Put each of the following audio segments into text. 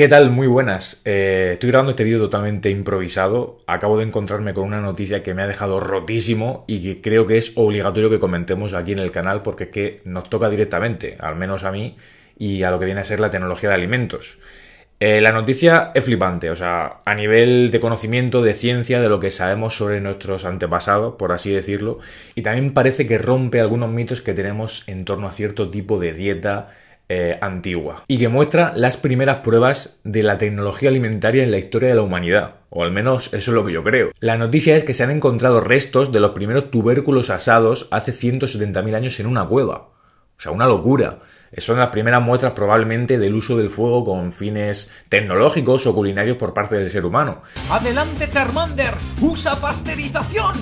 ¿Qué tal? Muy buenas. Eh, estoy grabando este vídeo totalmente improvisado. Acabo de encontrarme con una noticia que me ha dejado rotísimo y que creo que es obligatorio que comentemos aquí en el canal porque es que nos toca directamente, al menos a mí y a lo que viene a ser la tecnología de alimentos. Eh, la noticia es flipante, o sea, a nivel de conocimiento, de ciencia, de lo que sabemos sobre nuestros antepasados, por así decirlo, y también parece que rompe algunos mitos que tenemos en torno a cierto tipo de dieta, eh, antigua y que muestra las primeras pruebas de la tecnología alimentaria en la historia de la humanidad, o al menos eso es lo que yo creo. La noticia es que se han encontrado restos de los primeros tubérculos asados hace 170.000 años en una cueva. O sea, una locura. Eh, son las primeras muestras probablemente del uso del fuego con fines tecnológicos o culinarios por parte del ser humano. ¡Adelante, Charmander! ¡Usa pasteurización!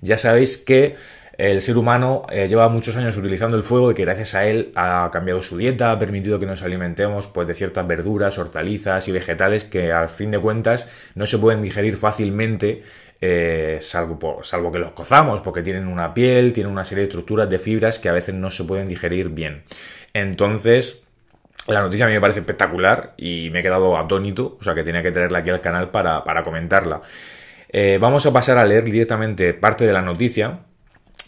Ya sabéis que el ser humano eh, lleva muchos años utilizando el fuego y que gracias a él ha cambiado su dieta, ha permitido que nos alimentemos pues, de ciertas verduras, hortalizas y vegetales que al fin de cuentas no se pueden digerir fácilmente eh, salvo, salvo, que los cozamos, porque tienen una piel, tienen una serie de estructuras de fibras que a veces no se pueden digerir bien. Entonces, la noticia a mí me parece espectacular y me he quedado atónito, o sea que tenía que traerla aquí al canal para, comentarla. Eh, vamos a pasar a leer directamente parte de la noticia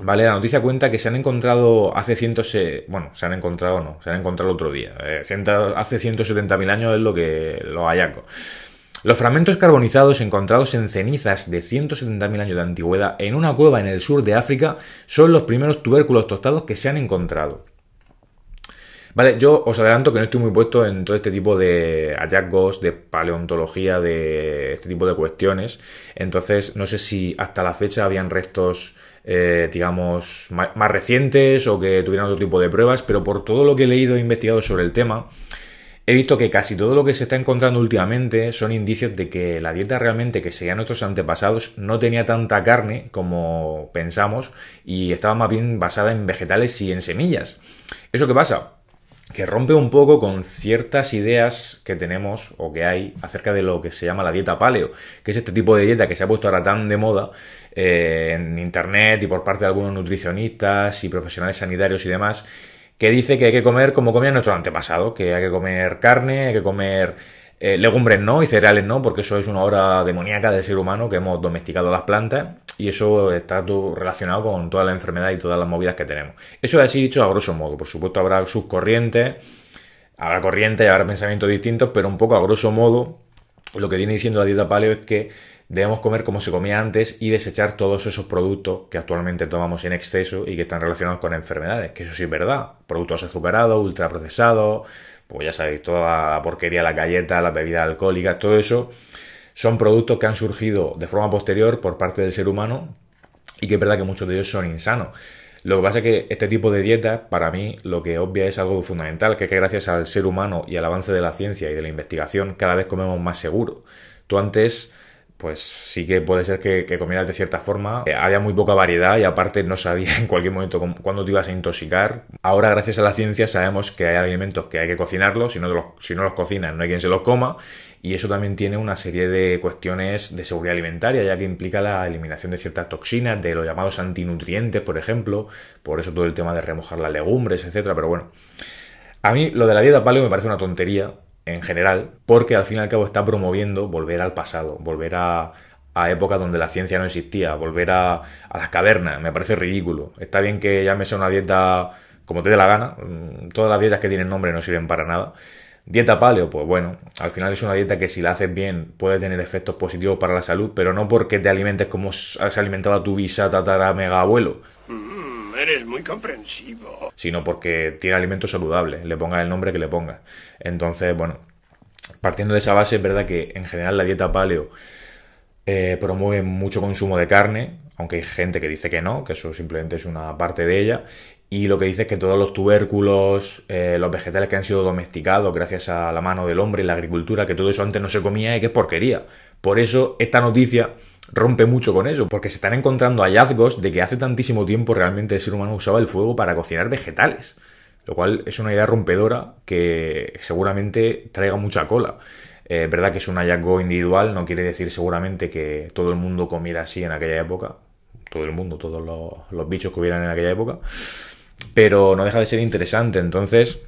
Vale, la noticia cuenta que se han encontrado hace ciento... bueno, se han encontrado no, se han encontrado otro día, eh, Hace ciento, hace 170.000 años es lo que lo hallaco. Los fragmentos carbonizados encontrados en cenizas de 170.000 años de antigüedad en una cueva en el sur de África son los primeros tubérculos tostados que se han encontrado. Vale, yo os adelanto que no estoy muy puesto en todo este tipo de hallazgos, de paleontología, de este tipo de cuestiones. Entonces, no sé si hasta la fecha habían restos, eh, digamos, más, recientes o que tuvieran otro tipo de pruebas, pero por todo lo que he leído e investigado sobre el tema, He visto que casi todo lo que se está encontrando últimamente son indicios de que la dieta realmente que seguían nuestros antepasados no tenía tanta carne como pensamos y estaba más bien basada en vegetales y en semillas. ¿Eso qué pasa? que rompe un poco con ciertas ideas que tenemos o que hay acerca de lo que se llama la dieta paleo, que es este tipo de dieta que se ha puesto ahora tan de moda eh, en internet y por parte de algunos nutricionistas y profesionales sanitarios y demás, que dice que hay que comer como comían nuestros antepasados, que hay que comer carne, hay que comer eh, legumbres no y cereales no, porque eso es una obra demoníaca del ser humano que hemos domesticado las plantas y eso está todo relacionado con toda la enfermedad y todas las movidas que tenemos. Eso así dicho a grosso modo, por supuesto habrá corrientes, habrá corrientes, habrá pensamientos distintos, pero un poco a grosso modo lo que viene diciendo la dieta paleo es que debemos comer como se comía antes y desechar todos esos productos que actualmente tomamos en exceso y que están relacionados con enfermedades, que eso sí es verdad, productos azucarados, ultraprocesados, pues ya sabéis, toda la porquería, la galleta, las bebidas alcohólicas, todo eso son productos que han surgido de forma posterior por parte del ser humano y que es verdad que muchos de ellos son insanos. Lo que pasa es que este tipo de dieta, para mí, lo que obvia es algo fundamental, que es que gracias al ser humano y al avance de la ciencia y de la investigación, cada vez comemos más seguro. Tú antes pues sí que puede ser que, comieras de cierta forma. Eh, había muy poca variedad y aparte no sabía en cualquier momento cuándo te ibas a intoxicar. Ahora, gracias a la ciencia, sabemos que hay alimentos que hay que cocinarlos, si no, los, si no los cocinan no hay quien se los coma. Y eso también tiene una serie de cuestiones de seguridad alimentaria, ya que implica la eliminación de ciertas toxinas, de los llamados antinutrientes, por ejemplo. Por eso todo el tema de remojar las legumbres, etcétera. Pero bueno, a mí lo de la dieta paleo me parece una tontería en general, porque al fin y al cabo está promoviendo volver al pasado, volver a, a épocas donde la ciencia no existía, volver a, las cavernas, me parece ridículo. Está bien que a una dieta como te dé la gana, mm, todas las dietas que tienen nombre no sirven para nada. Dieta paleo, pues bueno, al final es una dieta que si la haces bien puede tener efectos positivos para la salud, pero no porque te alimentes como se alimentaba tu tatara mega abuelo, es muy comprensivo. Sino porque tiene alimentos saludables le ponga el nombre que le ponga. Entonces, bueno, partiendo de esa base, es verdad que en general la dieta paleo eh, promueve mucho consumo de carne, aunque hay gente que dice que no, que eso simplemente es una parte de ella. Y lo que dice es que todos los tubérculos, eh, los vegetales que han sido domesticados gracias a la mano del hombre y la agricultura, que todo eso antes no se comía y que es porquería. Por eso esta noticia rompe mucho con eso, porque se están encontrando hallazgos de que hace tantísimo tiempo realmente el ser humano usaba el fuego para cocinar vegetales, lo cual es una idea rompedora que seguramente traiga mucha cola. Eh, es verdad que es un hallazgo individual, no quiere decir seguramente que todo el mundo comiera así en aquella época, todo el mundo, todos los bichos que hubieran en aquella época, pero no deja de ser interesante, entonces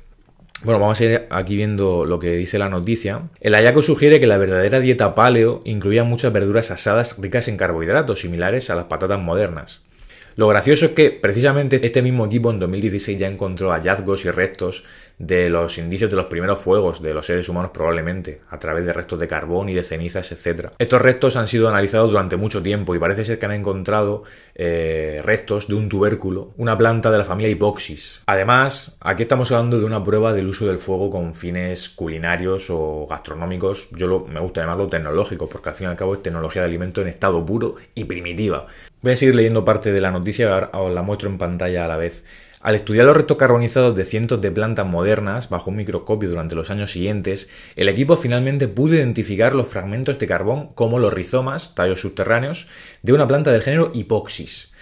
bueno, vamos a ir aquí viendo lo que dice la noticia. El hallazgo sugiere que la verdadera dieta paleo incluía muchas verduras asadas ricas en carbohidratos, similares a las patatas modernas. Lo gracioso es que precisamente este mismo equipo en 2016 ya encontró hallazgos y restos de los indicios de los primeros fuegos de los seres humanos probablemente, a través de restos de carbón y de cenizas, etc. Estos restos han sido analizados durante mucho tiempo y parece ser que han encontrado eh, restos de un tubérculo, una planta de la familia Hipoxis. Además, aquí estamos hablando de una prueba del uso del fuego con fines culinarios o gastronómicos, yo me gusta llamarlo tecnológico, porque al fin y al cabo es tecnología de alimento en estado puro y primitiva. Voy a seguir leyendo parte de la noticia noticia, os la muestro en pantalla a la vez. Al estudiar los restos carbonizados de cientos de plantas modernas bajo un microscopio durante los años siguientes, el equipo finalmente pudo identificar los fragmentos de carbón como los rizomas, tallos subterráneos, de una planta del género Hipoxis.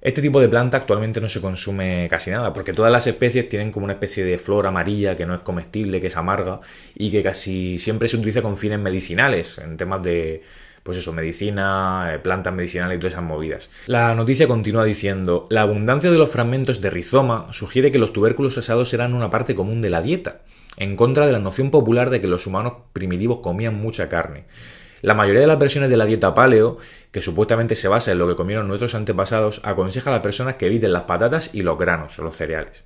Este tipo de planta actualmente no se consume casi nada, porque todas las especies tienen como una especie de flor amarilla que no es comestible, que es amarga y que casi siempre se utiliza con fines medicinales, en temas de, pues eso, medicina, eh, plantas medicinales y todas esas movidas. La noticia continúa diciendo, la abundancia de los fragmentos de rizoma sugiere que los tubérculos asados eran una parte común de la dieta, en contra de la noción popular de que los humanos primitivos comían mucha carne. La mayoría de las versiones de la dieta paleo, que supuestamente se basa en lo que comieron nuestros antepasados, aconseja a las personas que eviten las patatas y los granos o los cereales.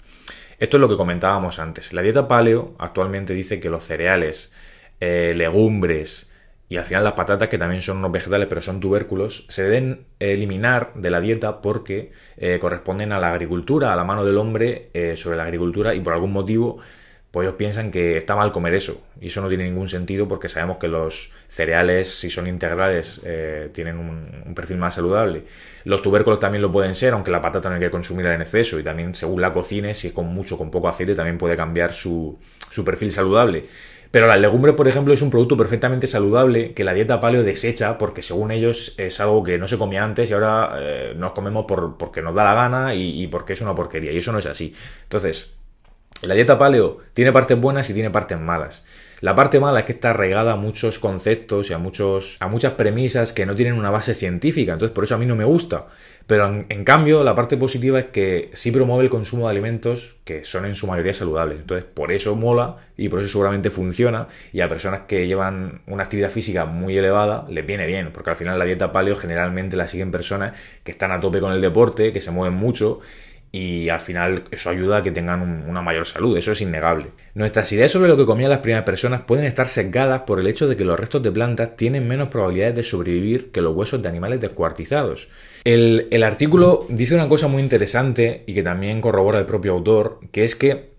Esto es lo que comentábamos antes. La dieta paleo actualmente dice que los cereales, eh, legumbres, y al final las patatas, que también son unos vegetales pero son tubérculos, se deben eliminar de la dieta porque eh, corresponden a la agricultura, a la mano del hombre eh, sobre la agricultura y por algún motivo pues ellos piensan que está mal comer eso y eso no tiene ningún sentido porque sabemos que los cereales si son integrales eh, tienen un, perfil más saludable. Los tubérculos también lo pueden ser, aunque la patata no hay que consumirla en exceso y también según la cocine si es con mucho o con poco aceite también puede cambiar su, su perfil saludable. Pero la legumbre, por ejemplo, es un producto perfectamente saludable que la dieta paleo desecha porque según ellos es algo que no se comía antes y ahora eh, nos comemos porque nos da la gana y porque es una porquería. Y eso no es así. Entonces, la dieta paleo tiene partes buenas y tiene partes malas. La parte mala es que está regada a muchos conceptos y a, muchos, a muchas premisas que no tienen una base científica, entonces por eso a mí no me gusta. Pero en, en, cambio, la parte positiva es que sí promueve el consumo de alimentos que son en su mayoría saludables. Entonces, por eso mola y por eso seguramente funciona. Y a personas que llevan una actividad física muy elevada, les viene bien, porque al final la dieta paleo generalmente la siguen personas que están a tope con el deporte, que se mueven mucho y al final eso ayuda a que tengan una mayor salud, eso es innegable. Nuestras ideas sobre lo que comían las primeras personas pueden estar sesgadas por el hecho de que los restos de plantas tienen menos probabilidades de sobrevivir que los huesos de animales descuartizados. El, artículo dice una cosa muy interesante y que también corrobora el propio autor, que es que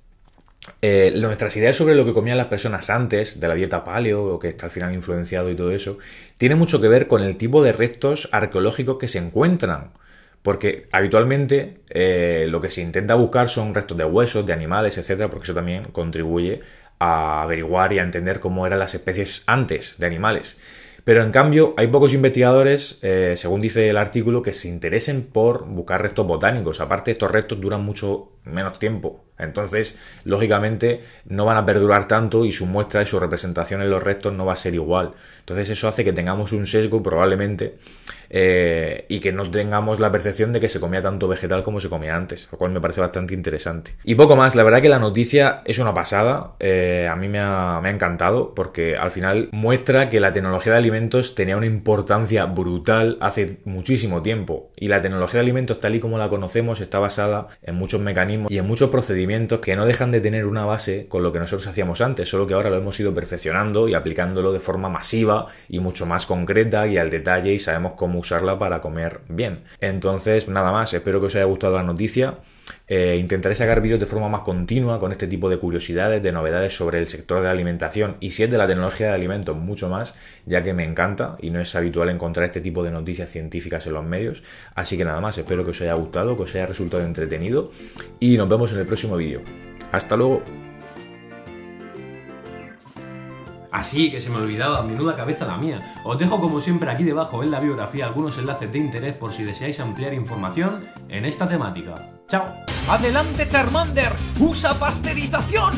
eh, nuestras ideas sobre lo que comían las personas antes de la dieta paleo, o que está al final influenciado y todo eso, tiene mucho que ver con el tipo de restos arqueológicos que se encuentran. Porque habitualmente eh, lo que se intenta buscar son restos de huesos, de animales, etcétera, porque eso también contribuye a averiguar y a entender cómo eran las especies antes de animales. Pero en cambio, hay pocos investigadores, eh, según dice el artículo, que se interesen por buscar restos botánicos. Aparte, estos restos duran mucho menos tiempo. Entonces, lógicamente, no van a perdurar tanto y su muestra y su representación en los restos no va a ser igual. Entonces, eso hace que tengamos un sesgo probablemente eh, y que no tengamos la percepción de que se comía tanto vegetal como se comía antes, lo cual me parece bastante interesante. Y poco más, la verdad que la noticia es una pasada, eh, a mí me ha encantado porque al final muestra que la tecnología de alimentos tenía una importancia brutal hace muchísimo tiempo y la tecnología de alimentos tal y como la conocemos está basada en muchos mecanismos y en muchos procedimientos que no dejan de tener una base con lo que nosotros hacíamos antes, solo que ahora lo hemos ido perfeccionando y aplicándolo de forma masiva y mucho más concreta y al detalle y sabemos cómo usarla para comer bien. Entonces, nada más, espero que os haya gustado la noticia. Eh, intentaré sacar vídeos de forma más continua con este tipo de curiosidades, de novedades sobre el sector de la alimentación y si es de la tecnología de alimentos, mucho más, ya que me encanta y no es habitual encontrar este tipo de noticias científicas en los medios. Así que nada más, espero que os haya gustado, que os haya resultado entretenido y nos vemos en el próximo vídeo. Hasta luego. Así que se me ha olvidado, a menuda cabeza la mía. Os dejo como siempre aquí debajo en la biografía algunos enlaces de interés por si deseáis ampliar información en esta temática. ¡Chao! ¡Adelante, Charmander! ¡Usa pasteurización!